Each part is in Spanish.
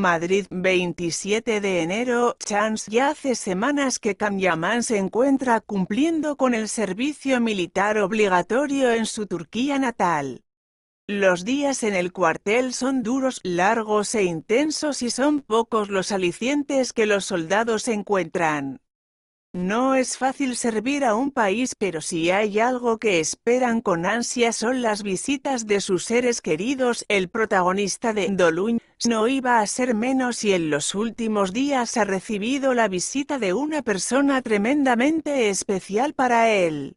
Madrid 27 de enero Chance ya hace semanas que Kanyaman se encuentra cumpliendo con el servicio militar obligatorio en su Turquía natal. Los días en el cuartel son duros, largos e intensos y son pocos los alicientes que los soldados encuentran. No es fácil servir a un país pero si hay algo que esperan con ansia son las visitas de sus seres queridos. El protagonista de Doluñ no iba a ser menos y en los últimos días ha recibido la visita de una persona tremendamente especial para él.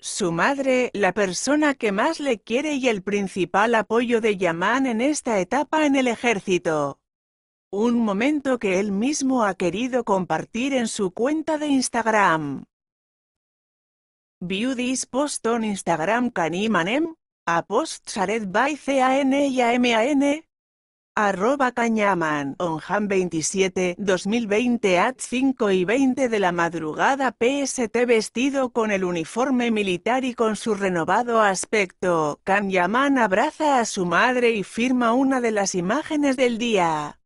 Su madre, la persona que más le quiere y el principal apoyo de Yaman en esta etapa en el ejército un momento que él mismo ha querido compartir en su cuenta de Instagram. View this post on Instagram can a post shared by CAN y AMAN, arroba cañaman on 27 2020 at 5 y 20 de la madrugada PST vestido con el uniforme militar y con su renovado aspecto, Kanyaman abraza a su madre y firma una de las imágenes del día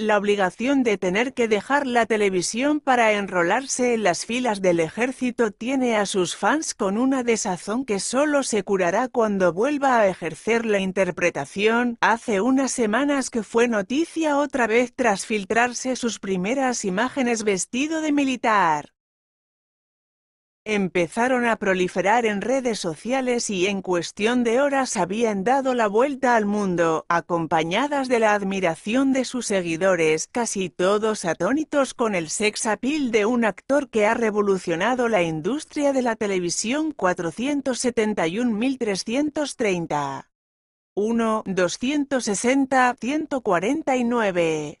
la obligación de tener que dejar la televisión para enrolarse en las filas del ejército tiene a sus fans con una desazón que solo se curará cuando vuelva a ejercer la interpretación. Hace unas semanas que fue noticia otra vez tras filtrarse sus primeras imágenes vestido de militar empezaron a proliferar en redes sociales y en cuestión de horas habían dado la vuelta al mundo, acompañadas de la admiración de sus seguidores, casi todos atónitos con el sex appeal de un actor que ha revolucionado la industria de la televisión 471.330. 1, 260, 149.